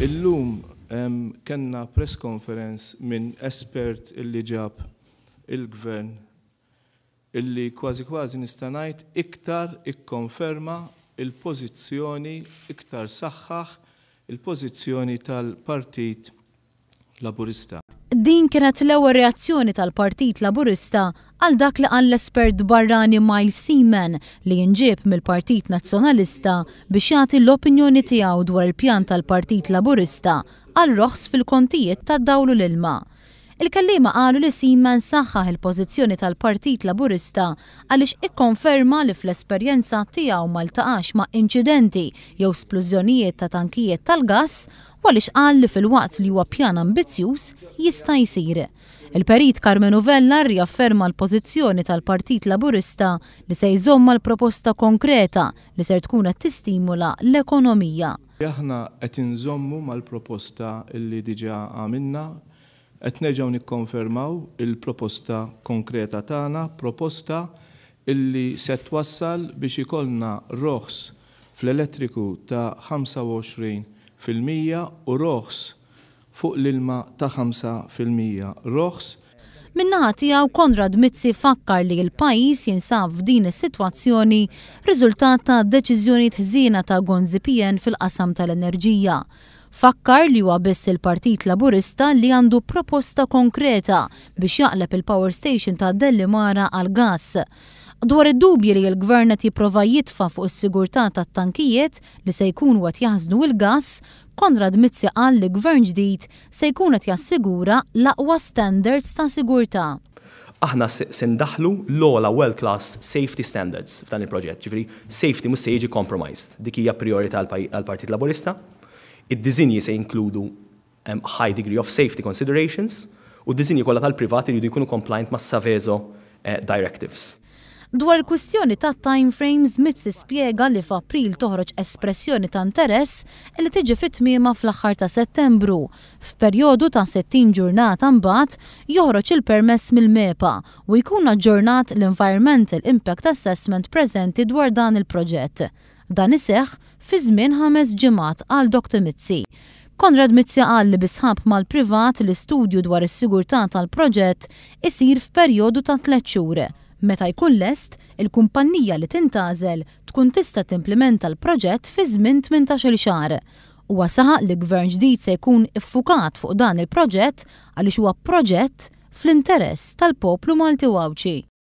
Illum kenna press conference minn espert illi ġab il-gvern illi kważi kważi nistanajt iktar ikkonferma il-pozizjoni iktar saħħaħ il-pozizjoni tal-Partit Laburista. Din kienet l-ewwel reazzjoni tal-Partit Laburista għal dak li għall espert barrani Miles Seaman li jinġib mill-Partit Nazzjonalista biex jagħti l-opinjoni tiegħu dwar il-pjan tal-Partit Laburista għal roħs fil-kontijiet tad-dawlu l-ilma. Il-kellima qalu li Siman saħħaħ il-pożizzjoni tal-Partit Laburista għaliex ikkonferma li fl-esperjenza tiegħu mal-taqax ma' inċidenti jew splużjonijiet ta' tankijiet tal-gass għalix għaliex qal li fil-waqt li huwa pjan ambizjus jista' jsir. Il-perit Carmen Uvella riafferma l-pożizzjoni tal-Partit Laburista li se jżomma l-proposta konkreta li ser tkun qed tistimula l-ekonomija. Aħna qed inżommu mal-proposta li diġa għamilna qed nerġgħu nikkonfermaw il-proposta konkreta tagħna, proposta illi se twassal biex ikollna roħs fl-elettriku ta' 25% u roħs fuq l-ilma ta' 5% roħs. Minnaħa tiegħu Konrad Mitzi fakkar li l-pajis jinsab f'din is-sitwazzjoni riżultat ta' deċiżjoni tħżiena ta' Gonzi PN fil-qasam tal-enerġija Fakkar li huwa biss il-Partit Laburista li għandu proposta konkreta biex jaqleb il-power station ta' Dellimara għal gas. Dwar id-dubji li l-gvern qed jipprova jitfa fuq is-sigurtà tat-tankijiet li se jkun qed jaħżnu il-gas, Konrad Mizzi qal li gvern ġdid se jkun qed jassigura l-aqwa standards ta' sigurtà aħna sindaħlu l-ola world class safety standards f'dan il-proġett, ġifri safety mhux se jiġi compromised. Dik hija priorità għall partit Laburista, Id-dizinji se jinkludu um, high degree of safety considerations u d-dizinji kollha tal-privat jridu jkunu compliant ma' Saveso uh, directives. Dwar kwistjoni ta' time frames mit spiega li f'April toħroġ espressjoni ta' interess li tiġi fit-tmiema fl-aħħar ta' Settembru. F'perjodu ta' 60 ġurnata mbagħad joħroġ il-permess mill-MEPA u jkun aġġornat l-Environmental Impact Assessment preżenti dwar dan il-proġett. Dan iseħħ fi żmien ħames ġimgħat għal Dr. Mizzi. Konrad Mitzi qal li bisħab mal-privat l-istudju dwar is-sigurtà tal-proġett isir f'perjodu ta' tliet xhur. Meta jkun lest, il-kumpanija li tintażel tkun tista' timplementa l-proġett fi żmien 18 xahar huwa saħaq li gvern ġdid se jkun iffukat fuq dan il-proġett għaliex huwa proġett fl-interess tal-poplu Malti Wawċi.